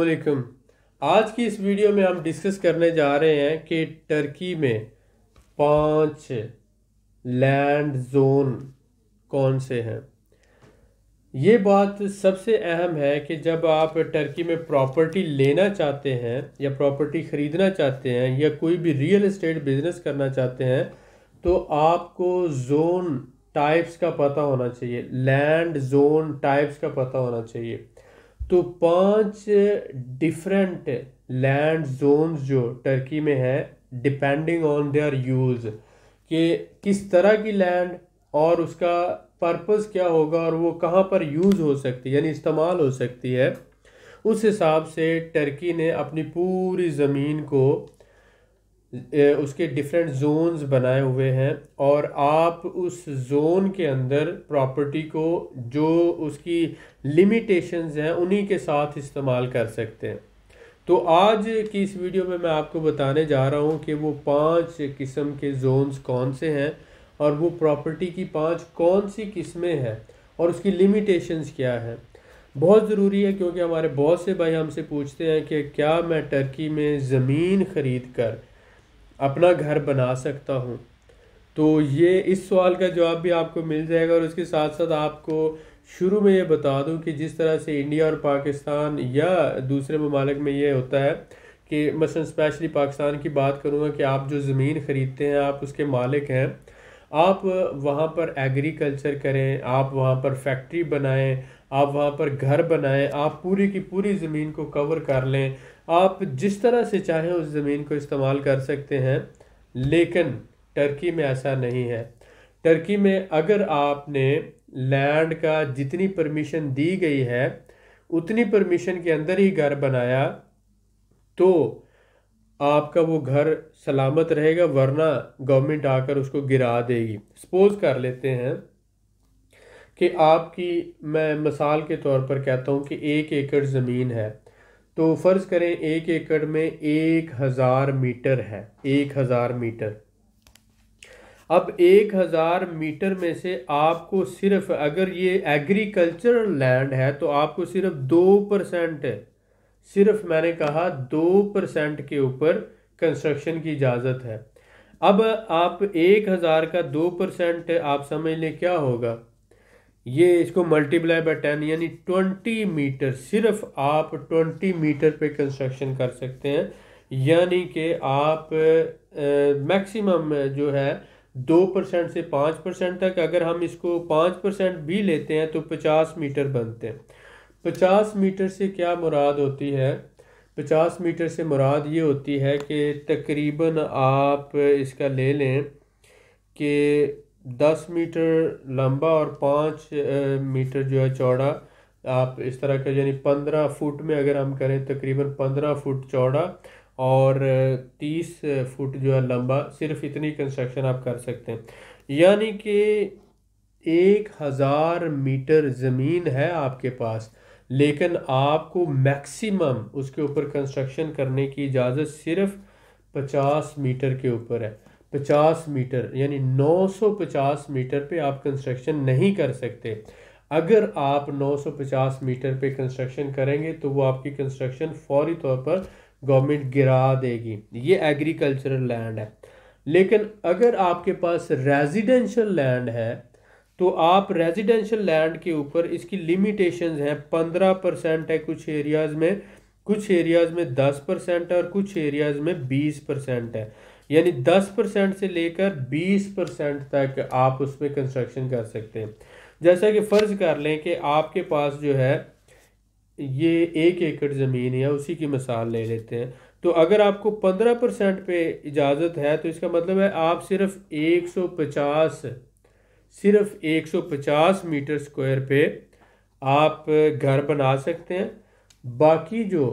अस्सलाम आज की इस वीडियो में हम डिस्कस करने जा रहे हैं कि टर्की में पांच लैंड जोन कौन से हैं ये बात सबसे अहम है कि जब आप टर्की में प्रॉपर्टी लेना चाहते हैं या प्रॉपर्टी ख़रीदना चाहते हैं या कोई भी रियल एस्टेट बिजनेस करना चाहते हैं तो आपको जोन टाइप्स का पता होना चाहिए लैंड जोन टाइप्स का पता होना चाहिए तो पांच डिफरेंट लैंड जोन्स जो टर्की में है डिपेंडिंग ऑन देयर यूज़ कि किस तरह की लैंड और उसका पर्पस क्या होगा और वो कहाँ पर यूज़ हो सकती है यानी इस्तेमाल हो सकती है उस हिसाब से टर्की ने अपनी पूरी ज़मीन को उसके डिफरेंट जोन्स बनाए हुए हैं और आप उस जोन के अंदर प्रॉपर्टी को जो उसकी लिमिटेशंस हैं उन्हीं के साथ इस्तेमाल कर सकते हैं तो आज की इस वीडियो में मैं आपको बताने जा रहा हूँ कि वो पांच किस्म के जोन्स कौन से हैं और वो प्रॉपर्टी की पांच कौन सी किस्में हैं और उसकी लिमिटेशंस क्या हैं बहुत ज़रूरी है क्योंकि हमारे बहुत से भाई हमसे पूछते हैं कि क्या मैं टर्की में ज़मीन ख़रीद कर अपना घर बना सकता हूँ तो ये इस सवाल का जवाब भी आपको मिल जाएगा और उसके साथ साथ आपको शुरू में ये बता दूं कि जिस तरह से इंडिया और पाकिस्तान या दूसरे ममालक में ये होता है कि मसलन स्पेशली पाकिस्तान की बात करूँगा कि आप जो ज़मीन ख़रीदते हैं आप उसके मालिक हैं आप वहाँ पर एग्रीकल्चर करें आप वहाँ पर फैक्ट्री बनाएं आप वहाँ पर घर बनाएं आप पूरी की पूरी ज़मीन को कवर कर लें आप जिस तरह से चाहें उस ज़मीन को इस्तेमाल कर सकते हैं लेकिन टर्की में ऐसा नहीं है टर्की में अगर आपने लैंड का जितनी परमिशन दी गई है उतनी परमिशन के अंदर ही घर बनाया तो आपका वो घर सलामत रहेगा वरना गवर्नमेंट आकर उसको गिरा देगी सपोज कर लेते हैं कि आपकी मैं मिसाल के तौर पर कहता हूँ कि एक एकड़ ज़मीन है तो फ़र्ज़ करें एक एकड़ में एक हज़ार मीटर है एक हज़ार मीटर अब एक हज़ार मीटर में से आपको सिर्फ अगर ये एग्रीकल्चर लैंड है तो आपको सिर्फ दो परसेंट सिर्फ मैंने कहा दो परसेंट के ऊपर कंस्ट्रक्शन की इजाज़त है अब आप एक हज़ार का दो परसेंट आप समझ लें क्या होगा ये इसको मल्टीप्लाई बाय टेन यानी ट्वेंटी मीटर सिर्फ आप ट्वेंटी मीटर पे कंस्ट्रक्शन कर सकते हैं यानी कि आप मैक्सिमम जो है दो परसेंट से पाँच परसेंट तक अगर हम इसको पाँच परसेंट भी लेते हैं तो पचास मीटर बनते हैं पचास मीटर से क्या मुराद होती है पचास मीटर से मुराद ये होती है कि तकरीबन आप इसका ले लें कि दस मीटर लंबा और पाँच मीटर जो है चौड़ा आप इस तरह का यानी पंद्रह फुट में अगर हम करें तकरीबन पंद्रह फुट चौड़ा और तीस फुट जो है लंबा सिर्फ इतनी कंस्ट्रक्शन आप कर सकते हैं यानी कि एक हज़ार मीटर ज़मीन है आपके पास लेकिन आपको मैक्सिमम उसके ऊपर कंस्ट्रक्शन करने की इजाज़त सिर्फ पचास मीटर के ऊपर है 50 मीटर यानी 950 मीटर पे आप कंस्ट्रक्शन नहीं कर सकते अगर आप 950 मीटर पे कंस्ट्रक्शन करेंगे तो वो आपकी कंस्ट्रक्शन फौरी तौर पर गवर्नमेंट गिरा देगी ये एग्रीकल्चरल लैंड है लेकिन अगर आपके पास रेजिडेंशियल लैंड है तो आप रेजिडेंशियल लैंड के ऊपर इसकी लिमिटेशंस हैं पंद्रह परसेंट है कुछ एरियाज़ में कुछ एरियाज़ में दस परसेंट है और कुछ एरियाज़ में बीस परसेंट है यानी 10 परसेंट से लेकर 20 परसेंट तक आप उसमें कंस्ट्रक्शन कर सकते हैं जैसा कि फ़र्ज़ कर लें कि आपके पास जो है ये एक एकड़ ज़मीन है उसी की मिसाल ले लेते हैं तो अगर आपको पंद्रह परसेंट पे इजाज़त है तो इसका मतलब है आप सिर्फ एक सौ पचास सिर्फ एक सौ पचास मीटर स्क्वायर पे आप घर बना सकते हैं बाकी जो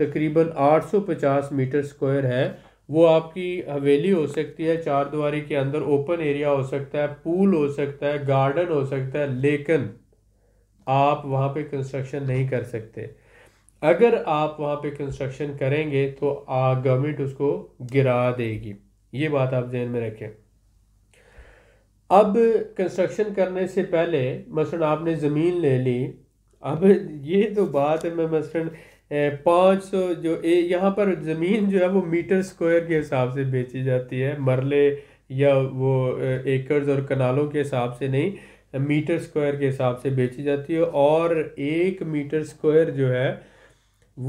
तकरीबन आठ सौ पचास मीटर स्क्वायर है वो आपकी हवेली हो सकती है चार दीवारी के अंदर ओपन एरिया हो सकता है पूल हो सकता है गार्डन हो सकता है लेकिन आप वहाँ पे कंस्ट्रक्शन नहीं कर सकते अगर आप वहाँ पे कंस्ट्रक्शन करेंगे तो गवर्नमेंट उसको गिरा देगी ये बात आप जहन में रखें अब कंस्ट्रक्शन करने से पहले मसलन आपने ज़मीन ले ली अब ये तो बात है मैं मसलन पाँच सौ जो ए यहाँ पर ज़मीन जो है वो मीटर स्क्वायर के हिसाब से बेची जाती है मरले या वो एकर्स और कनालों के हिसाब से नहीं मीटर स्क्वायर के हिसाब से बेची जाती है और एक मीटर स्क्वायर जो है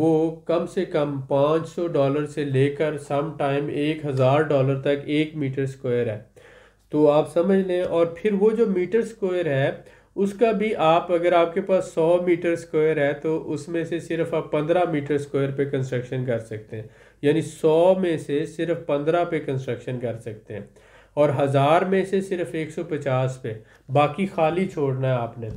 वो कम से कम पाँच सौ डॉलर से लेकर सम टाइम एक हज़ार डॉलर तक एक मीटर स्क्वायर है तो आप समझ लें और फिर वो जो मीटर स्क्वायर है उसका भी आप अगर आपके पास 100 मीटर स्क्वायर है तो उसमें से सिर्फ आप 15 मीटर स्क्वायर पे कंस्ट्रक्शन कर सकते हैं यानी 100 में से सिर्फ 15 पे कंस्ट्रक्शन कर सकते हैं और हज़ार में से सिर्फ 150 पे बाकी खाली छोड़ना है आपने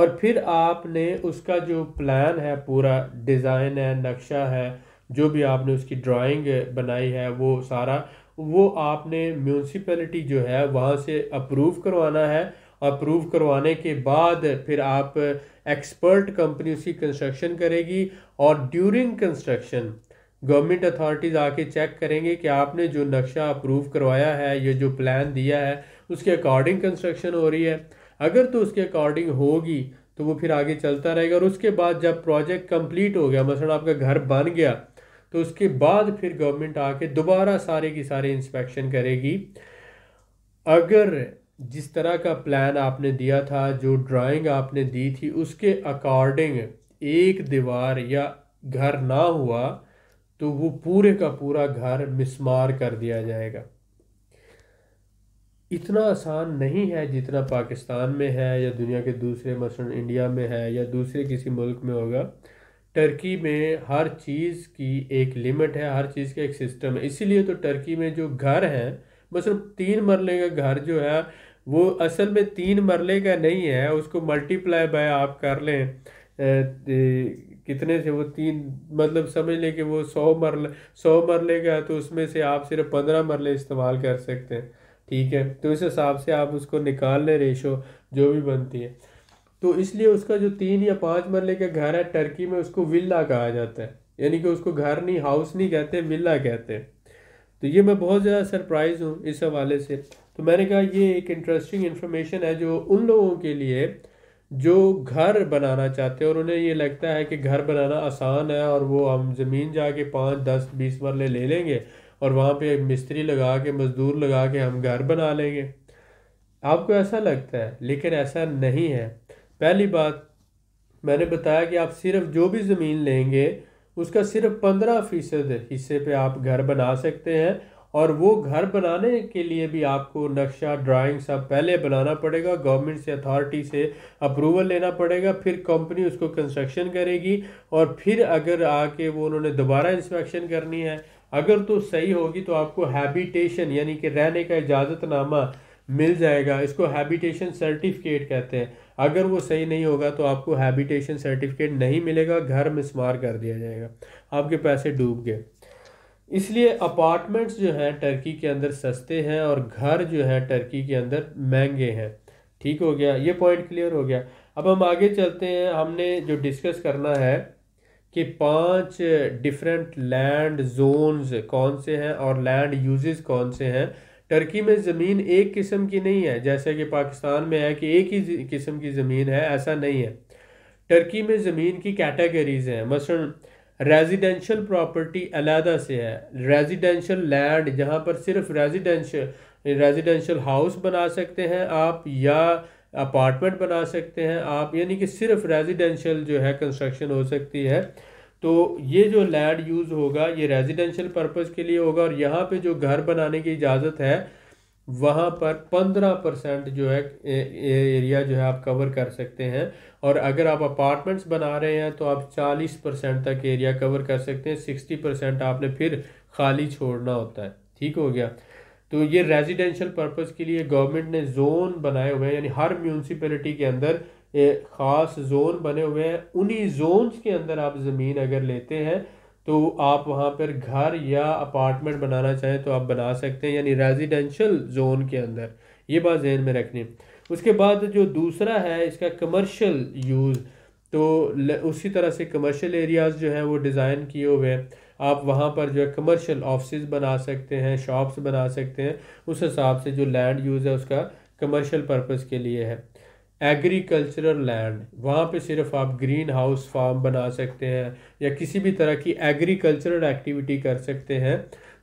और फिर आपने उसका जो प्लान है पूरा डिज़ाइन है नक्शा है जो भी आपने उसकी ड्राइंग बनाई है वो सारा वो आपने म्यूनसिपलिटी जो है वहाँ से अप्रूव करवाना है अप्रूव करवाने के बाद फिर आप एक्सपर्ट कंपनी उसकी कंस्ट्रक्शन करेगी और ड्यूरिंग कंस्ट्रक्शन गवर्नमेंट अथॉरिटीज़ आके चेक करेंगे कि आपने जो नक्शा अप्रूव करवाया है या जो प्लान दिया है उसके अकॉर्डिंग कंस्ट्रक्शन हो रही है अगर तो उसके अकॉर्डिंग होगी तो वो फिर आगे चलता रहेगा और उसके बाद जब प्रोजेक्ट कंप्लीट हो गया मसलन आपका घर बन गया तो उसके बाद फिर गवर्नमेंट आके दोबारा सारे की सारे इंस्पेक्शन करेगी अगर जिस तरह का प्लान आपने दिया था जो ड्राइंग आपने दी थी उसके अकॉर्डिंग एक दीवार या घर ना हुआ तो वो पूरे का पूरा घर मिसमार कर दिया जाएगा इतना आसान नहीं है जितना पाकिस्तान में है या दुनिया के दूसरे मसलन इंडिया में है या दूसरे किसी मुल्क में होगा टर्की में हर चीज़ की एक लिमिट है हर चीज़ का एक सिस्टम है इसीलिए तो टर्की में जो घर हैं बस तीन मरले का घर जो है वो असल में तीन मरले का नहीं है उसको मल्टीप्लाई बाय आप कर लें कितने से वो तीन मतलब समझ लें कि वो सौ मरले सौ मरले का है तो उसमें से आप सिर्फ पंद्रह मरले इस्तेमाल कर सकते हैं ठीक है तो इस हिसाब से आप उसको निकाल लें रेशो जो भी बनती है तो इसलिए उसका जो तीन या पाँच मरले का घर है टर्की में उसको विला कहा जाता है यानी कि उसको घर नहीं हाउस नहीं कहते विला कहते हैं तो ये मैं बहुत ज़्यादा सरप्राइज़ हूँ इस हवाले से तो मैंने कहा ये एक इंटरेस्टिंग इन्फॉर्मेशन है जो उन लोगों के लिए जो घर बनाना चाहते हैं और उन्हें ये लगता है कि घर बनाना आसान है और वो हम ज़मीन जाके पाँच दस बीस मरले ले लेंगे और वहाँ पे मिस्त्री लगा के मज़दूर लगा के हम घर बना लेंगे आपको ऐसा लगता है लेकिन ऐसा नहीं है पहली बात मैंने बताया कि आप सिर्फ जो भी ज़मीन लेंगे उसका सिर्फ पंद्रह फीसद हिस्से पे आप घर बना सकते हैं और वो घर बनाने के लिए भी आपको नक्शा ड्राइंग सब पहले बनाना पड़ेगा गवर्नमेंट से अथॉरिटी से अप्रूवल लेना पड़ेगा फिर कंपनी उसको कंस्ट्रक्शन करेगी और फिर अगर आके वो उन्होंने दोबारा इंस्पेक्शन करनी है अगर तो सही होगी तो आपको हैबिटेशन यानी कि रहने का इजाज़तनामा मिल जाएगा इसको हैबिटेशन सर्टिफिकेट कहते हैं अगर वो सही नहीं होगा तो आपको हैबिटेशन सर्टिफिकेट नहीं मिलेगा घर मिसमार कर दिया जाएगा आपके पैसे डूब गए इसलिए अपार्टमेंट्स जो हैं टर्की के अंदर सस्ते हैं और घर जो है टर्की के अंदर महंगे हैं ठीक हो गया ये पॉइंट क्लियर हो गया अब हम आगे चलते हैं हमने जो डिस्कस करना है कि पांच डिफरेंट लैंड जोन्स कौन से हैं और लैंड यूजेस कौन से हैं टर्की में ज़मीन एक किस्म की नहीं है जैसे कि पाकिस्तान में है कि एक ही किस्म की ज़मीन है ऐसा नहीं है टर्की में ज़मीन की कैटेगरीज़ हैं मसलन रेजिडेंशियल प्रॉपर्टी अलहदा से है रेजिडेंशियल लैंड जहाँ पर सिर्फ रेजिडेंशियल रेजिडेंशियल हाउस बना सकते हैं आप या अपार्टमेंट बना सकते हैं आप यानी कि सिर्फ रेजिडेंशियल जो है कंस्ट्रक्शन हो सकती है तो ये जो लैंड यूज़ होगा ये रेजिडेंशियल पर्पज़ के लिए होगा और यहाँ पे जो घर बनाने की इजाज़त है वहाँ पर पंद्रह परसेंट जो है एरिया जो है आप कवर कर सकते हैं और अगर आप अपार्टमेंट्स बना रहे हैं तो आप चालीस परसेंट तक एरिया कवर कर सकते हैं सिक्सटी परसेंट आपने फिर खाली छोड़ना होता है ठीक हो गया तो ये रेजिडेंशियल पर्पज़ के लिए गवर्नमेंट ने जोन बनाए हुए हैं यानी हर म्यूनसिपलिटी के अंदर ख़ास जोन बने हुए हैं उन्हीं जोन्स के अंदर आप ज़मीन अगर लेते हैं तो आप वहाँ पर घर या अपार्टमेंट बनाना चाहें तो आप बना सकते हैं यानी रेजिडेंशल जोन के अंदर ये बात जहन में रखनी उसके बाद जो दूसरा है इसका कमर्शियल यूज़ तो उसी तरह से कमर्शियल एरियाज़ जो हैं वो डिज़ाइन किए हुए हैं आप वहाँ पर जो है कमर्शियल ऑफिस बना सकते हैं शॉप्स बना सकते हैं उस हिसाब से जो लैंड यूज़ है उसका कमर्शियल पर्पज़ के लिए है एग्रीकल्चरल लैंड वहाँ पे सिर्फ आप ग्रीन हाउस फार्म बना सकते हैं या किसी भी तरह की एग्रीकल्चरल एक्टिविटी कर सकते हैं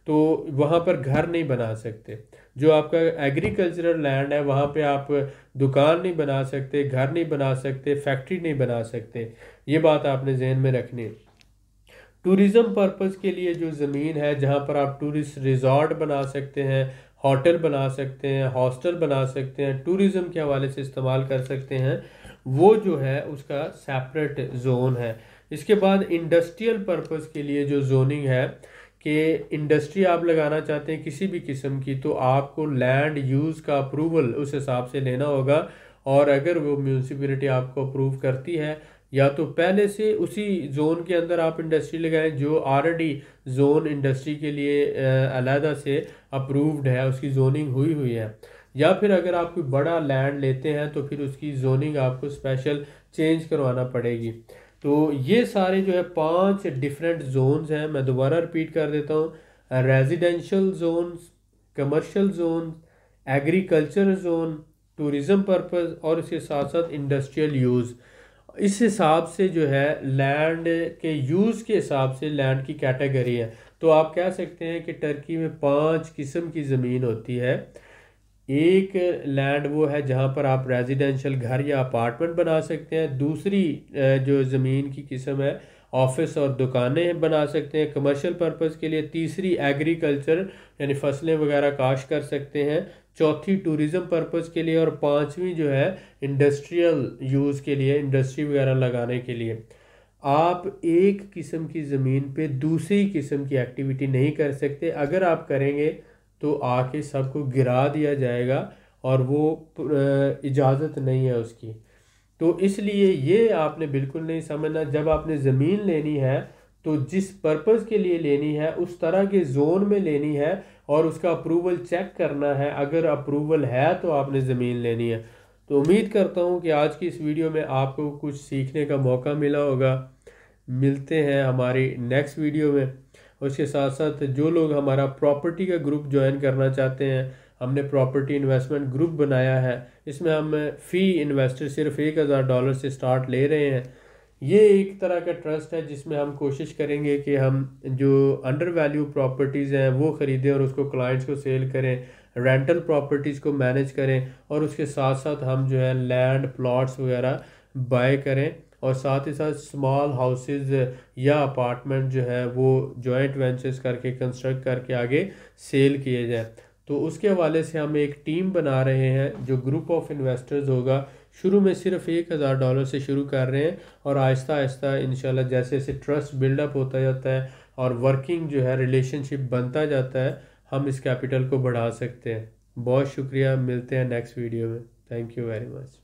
तो वहाँ पर घर नहीं बना सकते जो आपका एग्रीकल्चरल लैंड है वहाँ पे आप दुकान नहीं बना सकते घर नहीं बना सकते फैक्ट्री नहीं बना सकते ये बात आपने जहन में रखनी है टूरिज़म पर्पज़ के लिए जो ज़मीन है जहाँ पर आप टूरिस्ट रिजॉर्ट बना सकते हैं होटल बना सकते हैं हॉस्टल बना सकते हैं टूरिज़म के हवाले से इस्तेमाल कर सकते हैं वो जो है उसका सेपरेट जोन है इसके बाद इंडस्ट्रियल पर्पज़ के लिए जो जोनिंग है कि इंडस्ट्री आप लगाना चाहते हैं किसी भी किस्म की तो आपको लैंड यूज़ का अप्रूवल उस हिसाब से लेना होगा और अगर वो म्यूनसिपलिटी आपको अप्रूव करती है या तो पहले से उसी जोन के अंदर आप इंडस्ट्री लगाएं जो ऑलरेडी जोन इंडस्ट्री के लिए अलहदा से अप्रूव्ड है उसकी जोनिंग हुई हुई है या फिर अगर आप कोई बड़ा लैंड लेते हैं तो फिर उसकी जोनिंग आपको स्पेशल चेंज करवाना पड़ेगी तो ये सारे जो है पांच डिफरेंट जोन्स हैं मैं दोबारा रिपीट कर देता हूँ residential zone commercial zone agriculture zone tourism purpose और इसके साथ साथ इंडस्ट्रियल यूज़ इस हिसाब से जो है लैंड के यूज़ के हिसाब से लैंड की कैटेगरी है तो आप कह सकते हैं कि टर्की में पांच किस्म की ज़मीन होती है एक लैंड वो है जहाँ पर आप रेजिडेंशियल घर या अपार्टमेंट बना सकते हैं दूसरी जो ज़मीन की किस्म है ऑफिस और दुकानें बना सकते हैं कमर्शियल पर्पज़ के लिए तीसरी एग्रीकल्चर यानी फसलें वगैरह काश कर सकते हैं चौथी टूरिज़म पर्पज़ के लिए और पांचवी जो है इंडस्ट्रियल यूज़ के लिए इंडस्ट्री वगैरह लगाने के लिए आप एक किस्म की ज़मीन पे दूसरी किस्म की एक्टिविटी नहीं कर सकते अगर आप करेंगे तो आके सबको गिरा दिया जाएगा और वो इजाज़त नहीं है उसकी तो इसलिए ये आपने बिल्कुल नहीं समझना जब आपने ज़मीन लेनी है तो जिस पर्पज़ के लिए लेनी है उस तरह के जोन में लेनी है और उसका अप्रूवल चेक करना है अगर अप्रूवल है तो आपने ज़मीन लेनी है तो उम्मीद करता हूँ कि आज की इस वीडियो में आपको कुछ सीखने का मौका मिला होगा मिलते हैं हमारी नेक्स्ट वीडियो में उसके साथ साथ जो लोग हमारा प्रॉपर्टी का ग्रुप ज्वाइन करना चाहते हैं हमने प्रॉपर्टी इन्वेस्टमेंट ग्रुप बनाया है इसमें हम फ़ी इन्वेस्टर सिर्फ एक हज़ार डॉलर से स्टार्ट ले रहे हैं ये एक तरह का ट्रस्ट है जिसमें हम कोशिश करेंगे कि हम जो अंडर वैल्यू प्रॉपर्टीज़ हैं वो ख़रीदें और उसको क्लाइंट्स को सेल करें रेंटल प्रॉपर्टीज़ को मैनेज करें और उसके साथ साथ हम जो है लैंड प्लॉट्स वगैरह बाय करें और साथ ही साथ स्मॉल हाउसेज या अपार्टमेंट जो है वो जॉइंट वेंचर्स करके कंस्ट्रक्ट करके आगे सेल किए जाएँ तो उसके हवाले से हम एक टीम बना रहे हैं जो ग्रुप ऑफ इन्वेस्टर्स होगा शुरू में सिर्फ एक हज़ार डॉलर से शुरू कर रहे हैं और आहिस्ता आहिस्ता इन जैसे जैसे ट्रस्ट बिल्डअप होता जाता है और वर्किंग जो है रिलेशनशिप बनता जाता है हम इस कैपिटल को बढ़ा सकते हैं बहुत शुक्रिया मिलते हैं नेक्स्ट वीडियो में थैंक यू वेरी मच